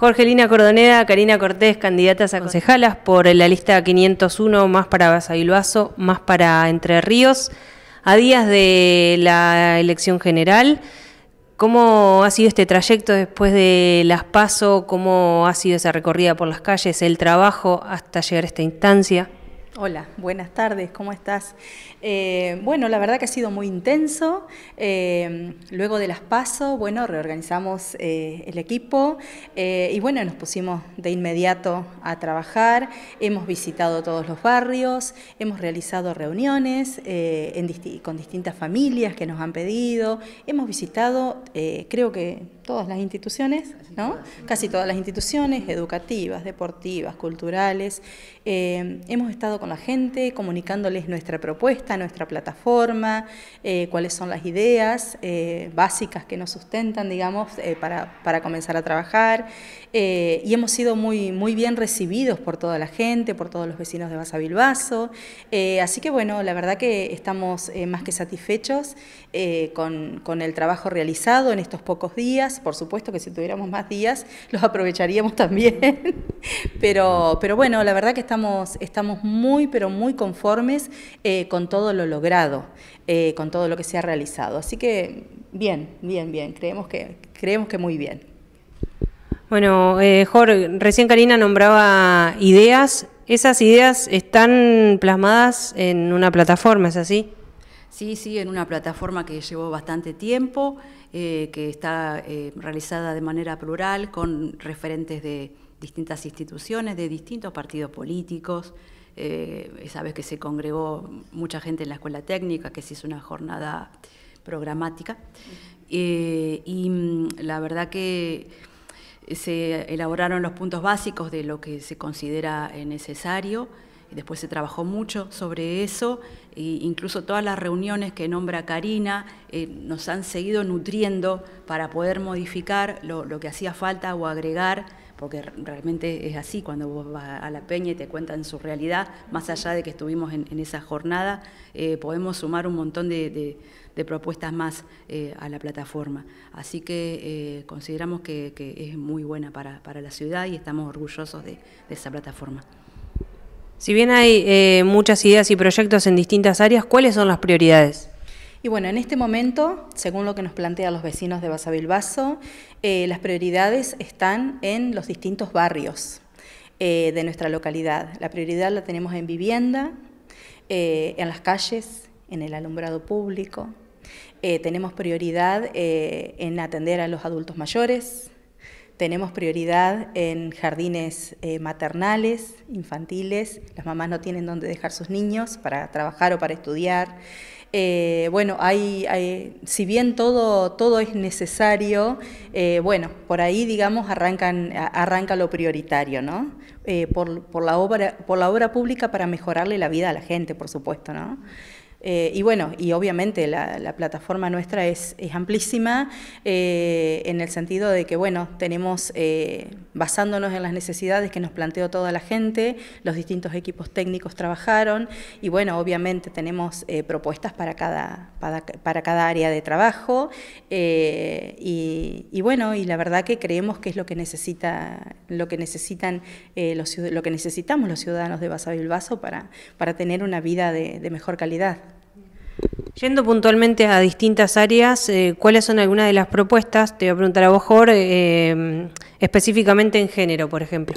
Jorge Lina Cordoneda, Karina Cortés, candidatas a concejalas por la lista 501, más para Basavilbaso, más para Entre Ríos. A días de la elección general, ¿cómo ha sido este trayecto después de las PASO? ¿Cómo ha sido esa recorrida por las calles, el trabajo hasta llegar a esta instancia? Hola, buenas tardes, ¿cómo estás? Eh, bueno, la verdad que ha sido muy intenso. Eh, luego de las pasos, bueno, reorganizamos eh, el equipo y bueno, nos pusimos de inmediato a trabajar. Hemos visitado todos los barrios, hemos realizado reuniones con distintas familias que nos han pedido, hemos visitado, creo que todas las instituciones, ¿no? Casi todas las instituciones educativas, deportivas, culturales. Eh, hemos estado con la gente comunicándoles nuestra propuesta, nuestra plataforma, eh, cuáles son las ideas eh, básicas que nos sustentan, digamos, para, comenzar a trabajar. y hemos sido muy, muy bien recibidos por toda la gente, por todos los vecinos de Baza así que bueno, la verdad que estamos más que satisfechos con, con el trabajo realizado en estos pocos días. Por supuesto que si tuviéramos más días, los aprovecharíamos también pero, pero bueno, la verdad que estamos, estamos muy, pero muy conformes eh, con todo lo logrado, eh, con todo lo que se ha realizado. Así que bien, bien, bien, creemos que, creemos que muy bien. Bueno, eh, Jorge, recién Karina nombraba ideas. Esas ideas están plasmadas en una plataforma, ¿es así? Sí, sí, en una plataforma que llevó bastante tiempo, que está realizada de manera plural, con referentes de, distintas instituciones, de distintos partidos políticos. Eh, sabes que se congregó mucha gente en la escuela técnica, que se hizo una jornada programática. Eh, y mm, la verdad que se elaboraron los puntos básicos de lo que se considera necesario. después se trabajó mucho sobre eso, e incluso todas las reuniones que nombra Karina eh, nos han seguido nutriendo para poder modificar lo, lo que hacía falta o agregar porque realmente es así cuando vos vas a la peña y te cuentan su realidad, más allá de que estuvimos en, esa jornada, eh, podemos sumar un montón de, propuestas más eh, a la plataforma. Así que eh, consideramos que, es muy buena para, la ciudad y estamos orgullosos de esa plataforma. Si bien hay muchas ideas y proyectos en distintas áreas, ¿cuáles son las prioridades? Y bueno, en este momento, según lo que nos plantean los vecinos de Basavilbaso, eh, las prioridades están en los distintos barrios eh, de nuestra localidad. La prioridad la tenemos en vivienda, eh, en las calles, en el alumbrado público. Eh, tenemos prioridad en atender a los adultos mayores, tenemos prioridad en jardines maternales, infantiles, las mamás no tienen dónde dejar sus niños para trabajar o para estudiar. Eh, bueno, hay, si bien todo, todo es necesario, eh, bueno, por ahí, digamos, arrancan, arranca lo prioritario, ¿no? Eh, por, por, la obra, por la obra pública para mejorarle la vida a la gente, por supuesto, ¿no? Eh, y bueno, y obviamente la, plataforma nuestra es, amplísima eh, en el sentido de que, bueno, tenemos, eh, basándonos en las necesidades que nos planteó toda la gente, los distintos equipos técnicos trabajaron y, bueno, obviamente tenemos propuestas para cada, para, cada área de trabajo y, y, bueno, y la verdad que creemos que es lo que, necesita, lo que, necesitan, los, lo que necesitamos los ciudadanos de Basavilbaso para, para tener una vida de mejor calidad. Yendo puntualmente a distintas áreas, eh, ¿cuáles son algunas de las propuestas? Te voy a preguntar a vos, Jorge, eh, específicamente en género, por ejemplo.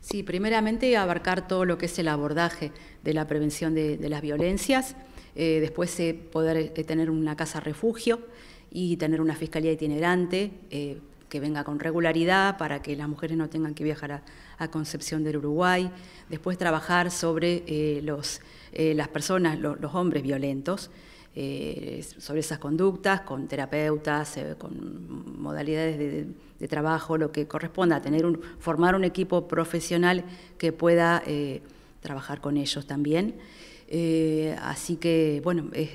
Sí, primeramente abarcar todo lo que es el abordaje de la prevención de, las violencias, eh, después poder tener una casa refugio y tener una fiscalía itinerante que venga con regularidad para que las mujeres no tengan que viajar a, Concepción del Uruguay, después trabajar sobre las personas, los hombres violentos. Eh, sobre esas conductas, con terapeutas, eh, con modalidades de, trabajo, lo que corresponda, tener un, formar un equipo profesional que pueda eh, trabajar con ellos también. así que, bueno, es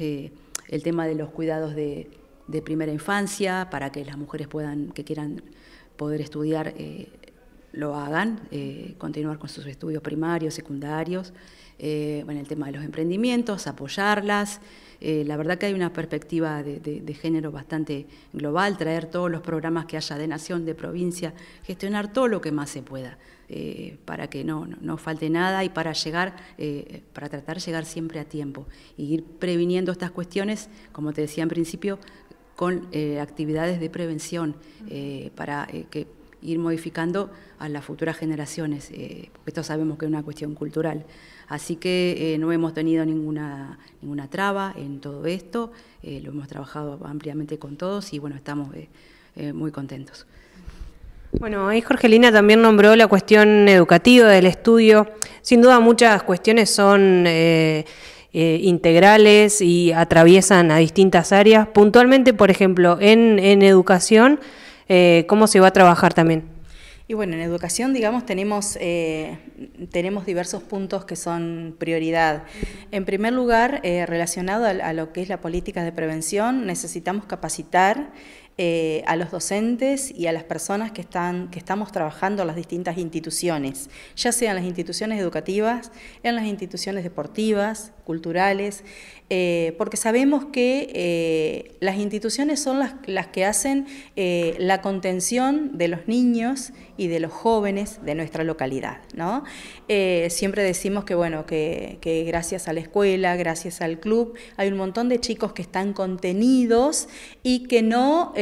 el tema de los cuidados de, de, primera infancia, para que las mujeres puedan, que quieran poder estudiar, lo hagan, eh, continuar con sus estudios primarios, secundarios, eh, bueno, el tema de los emprendimientos, apoyarlas. Eh, la verdad que hay una perspectiva de, género bastante global, traer todos los programas que haya de nación, de provincia, gestionar todo lo que más se pueda, para que no, falte nada y para llegar, para tratar de llegar siempre a tiempo y ir previniendo estas cuestiones, como te decía en principio, con actividades de prevención para que ir modificando a las futuras generaciones, eh, porque esto sabemos que es una cuestión cultural. Así que eh, no hemos tenido ninguna, ninguna traba en todo esto, eh, lo hemos trabajado ampliamente con todos y bueno, estamos muy contentos. Bueno, ahí Jorgelina también nombró la cuestión educativa del estudio. Sin duda muchas cuestiones son... integrales y atraviesan a distintas áreas. Puntualmente, por ejemplo, en, en educación eh, cómo se va a trabajar también. Y bueno, en educación, digamos, tenemos, eh, tenemos diversos puntos que son prioridad. En primer lugar, eh, relacionado a, lo que es la política de prevención, necesitamos capacitar a los docentes y a las personas que, están, que estamos trabajando en las distintas instituciones, ya sean las instituciones educativas, en las instituciones deportivas, culturales, eh, porque sabemos que eh, las instituciones son las, que hacen eh, la contención de los niños y de los jóvenes de nuestra localidad. ¿no? siempre decimos que, bueno, que, gracias a la escuela, gracias al club, hay un montón de chicos que están contenidos y que no,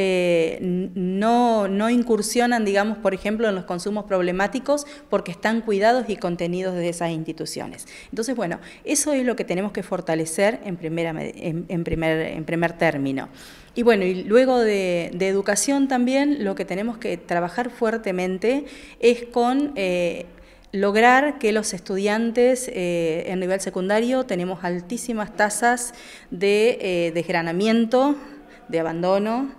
no, no incursionan, digamos, por ejemplo, en los consumos problemáticos porque están cuidados y contenidos de esas instituciones. Entonces, bueno, eso es lo que tenemos que fortalecer en en, primera, en, primer, en primer término. Y bueno, y luego de, educación también lo que tenemos que trabajar fuertemente es con eh, lograr que los estudiantes eh, en nivel secundario tenemos altísimas tasas de eh, desgranamiento, de abandono.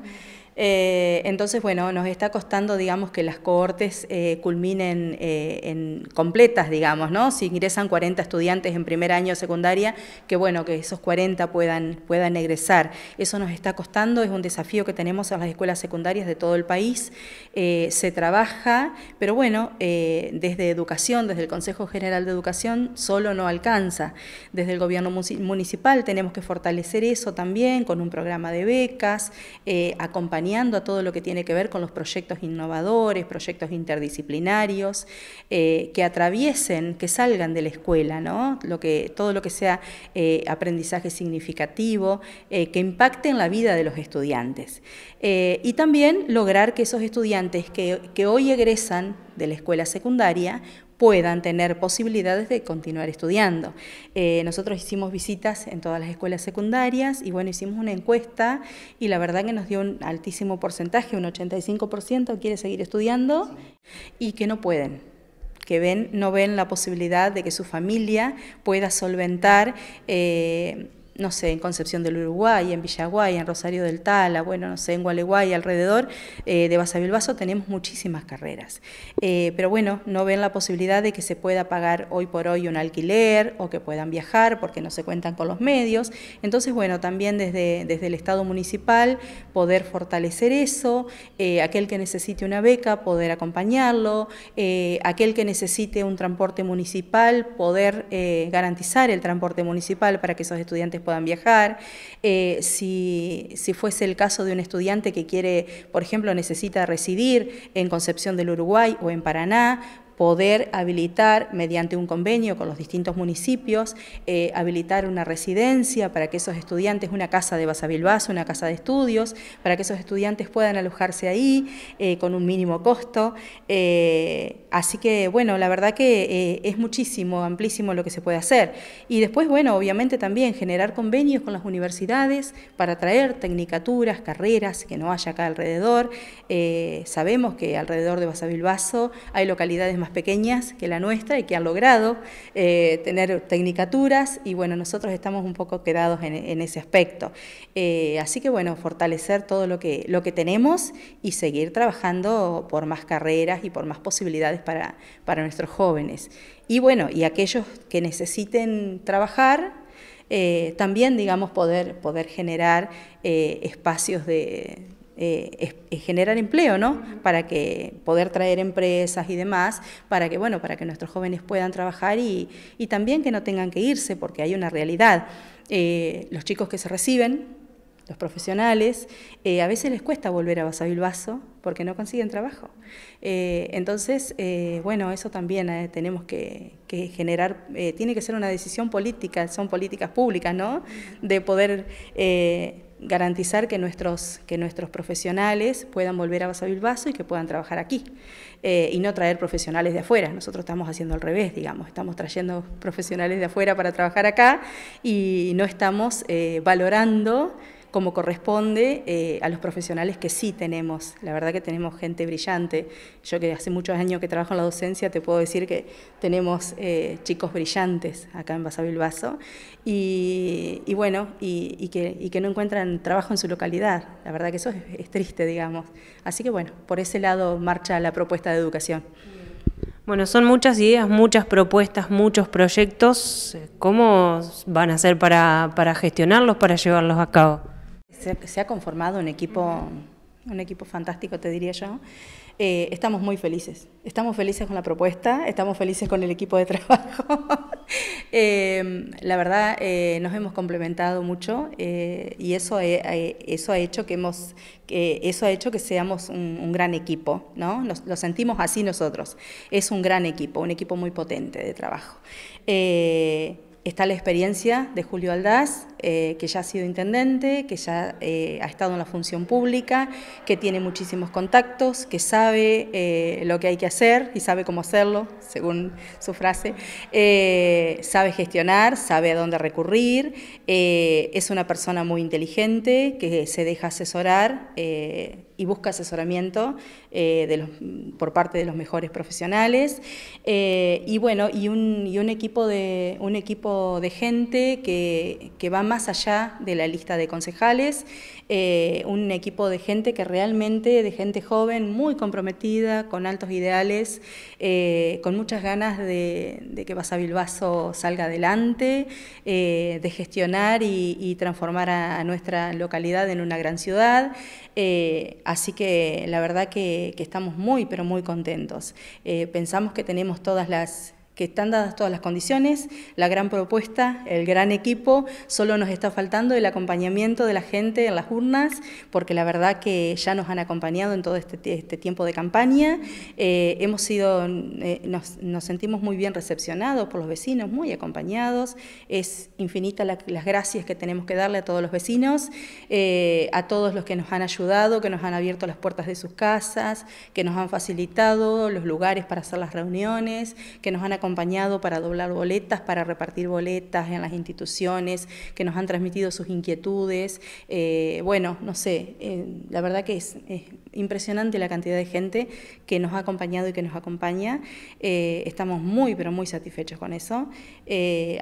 Eh, entonces, bueno, nos está costando, digamos, que las cohortes eh, culminen eh, en completas, digamos, ¿no? Si ingresan 40 estudiantes en primer año secundaria, que bueno, que esos 40 puedan, puedan egresar. Eso nos está costando, es un desafío que tenemos a las escuelas secundarias de todo el país. se trabaja, pero bueno, desde educación, desde el Consejo General de Educación, solo no alcanza. Desde el gobierno municipal tenemos que fortalecer eso también con un programa de becas, acompañamiento a todo lo que tiene que ver con los proyectos innovadores, proyectos interdisciplinarios, eh, que atraviesen, que salgan de la escuela, ¿no? lo que, todo lo que sea eh, aprendizaje significativo, eh, que impacte en la vida de los estudiantes. y también lograr que esos estudiantes que hoy egresan de la escuela secundaria puedan tener posibilidades de continuar estudiando. Eh, nosotros hicimos visitas en todas las escuelas secundarias y bueno, hicimos una encuesta y la verdad que nos dio un altísimo porcentaje, un 85% quiere seguir estudiando y que no pueden que ven, no ven la posibilidad de que su familia pueda solventar eh, no sé, en Concepción del Uruguay, en Villaguay, en Rosario del Tala, bueno, no sé, en Gualeguay, alrededor eh, de Basavilbaso tenemos muchísimas carreras. Eh, pero bueno, no ven la posibilidad de que se pueda pagar hoy por hoy un alquiler o que puedan viajar porque no se cuentan con los medios. Entonces, bueno, también desde, desde el Estado municipal poder fortalecer eso, eh, aquel que necesite una beca, poder acompañarlo, aquel que necesite un transporte municipal, poder garantizar el transporte municipal para que esos estudiantes puedan viajar, eh, si, si, fuese el caso de un estudiante que quiere, por ejemplo, necesita residir en Concepción del Uruguay o en Paraná, poder habilitar mediante un convenio con los distintos municipios, eh, habilitar una residencia para que esos estudiantes, una casa de Basavilbaso, una casa de estudios, para que esos estudiantes puedan alojarse ahí eh, con un mínimo costo. Eh, así que, bueno, la verdad que es muchísimo, amplísimo lo que se puede hacer. Y después, bueno, obviamente también generar convenios con las universidades para traer tecnicaturas, carreras que no haya acá alrededor. sabemos que alrededor de Basavilbaso hay localidades más más pequeñas que la nuestra y que han logrado eh, tener tecnicaturas y bueno, nosotros estamos un poco quedados en, ese aspecto. Eh, así que bueno, fortalecer todo lo que, lo que tenemos y seguir trabajando por más carreras y por más posibilidades para, para nuestros jóvenes. Y bueno, y aquellos que necesiten trabajar, eh, también, digamos, poder, poder generar espacios de, eh, es, generar empleo, ¿no? Para que poder traer empresas y demás, para que, bueno, para que nuestros jóvenes puedan trabajar y, y también que no tengan que irse, porque hay una realidad. Eh, los chicos que se reciben los profesionales, eh, a veces les cuesta volver a Basavilbaso porque no consiguen trabajo. Eh, entonces, eh, bueno, eso también tenemos que, generar, tiene que ser una decisión política, son políticas públicas, ¿no? De poder garantizar que nuestros, que nuestros profesionales puedan volver a Basavilbaso y que puedan trabajar aquí. y no traer profesionales de afuera. Nosotros estamos haciendo al revés, digamos, estamos trayendo profesionales de afuera para trabajar acá y no estamos valorando como corresponde eh, a los profesionales que sí tenemos. La verdad que tenemos gente brillante. Yo que hace muchos años que trabajo en la docencia, te puedo decir que tenemos eh, chicos brillantes acá en Basavilbaso y, y bueno, y, que, no encuentran trabajo en su localidad. La verdad que eso es, triste, digamos. Así que bueno, por ese lado marcha la propuesta de educación. Bueno, son muchas ideas, muchas propuestas, muchos proyectos. ¿Cómo van a ser para gestionarlos, para llevarlos a cabo? Se, ha conformado un equipo, un equipo fantástico, te diría yo. Eh, estamos muy felices. Estamos felices con la propuesta, estamos felices con el equipo de trabajo. Em, la verdad, eh, nos hemos complementado mucho eh, y eso, eso, ha hecho que hemos, eso ha hecho que seamos un, gran equipo, ¿no? lo sentimos así nosotros. Es un gran equipo, un equipo muy potente de trabajo. Está la experiencia de Julio Aldaz, eh, que ya ha sido intendente, que ya eh, ha estado en la función pública, que tiene muchísimos contactos, que sabe eh, lo que hay que hacer y sabe cómo hacerlo, según su frase. sabe gestionar, sabe a dónde recurrir, es una persona muy inteligente que se deja asesorar y busca asesoramiento eh, por parte de los mejores profesionales eh, y bueno y un, equipo de un equipo de gente que, va más allá de la lista de concejales eh, un equipo de gente que realmente de gente joven muy comprometida con altos ideales con muchas ganas de, de que Basavilbaso salga adelante de gestionar y, transformar a, nuestra localidad en una gran ciudad así que la verdad que, estamos muy, pero muy contentos. Eh, pensamos que tenemos todas las que están dadas todas las condiciones, la gran propuesta, el gran equipo, solo nos está faltando el acompañamiento de la gente en las urnas, porque la verdad que ya nos han acompañado en todo este, este tiempo de campaña, eh, hemos sido, eh, nos, sentimos muy bien recepcionados por los vecinos, muy acompañados, es infinita la, las gracias que tenemos que darle a todos los vecinos, eh, a todos los que nos han ayudado, que nos han abierto las puertas de sus casas, que nos han facilitado los lugares para hacer las reuniones, que nos han acompañado para doblar boletas, para repartir boletas en las instituciones, que nos han transmitido sus inquietudes. Eh, bueno, no sé, eh, la verdad que es, impresionante la cantidad de gente que nos ha acompañado y que nos acompaña. Eh, estamos muy, pero muy satisfechos con eso.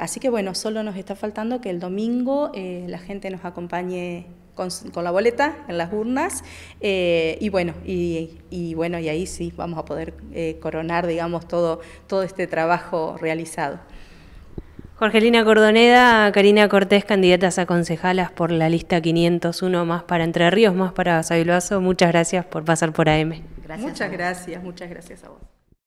así que bueno, solo nos está faltando que el domingo la gente nos acompañe con, la boleta en las urnas eh, y bueno y, bueno y ahí sí vamos a poder eh, coronar digamos todo todo este trabajo realizado Jorgelina Cordoneda, Karina Cortés, candidatas a concejalas por la lista 501 más para Entre Ríos, más para Sabiloazo. Muchas gracias por pasar por AM. muchas gracias, muchas gracias a vos.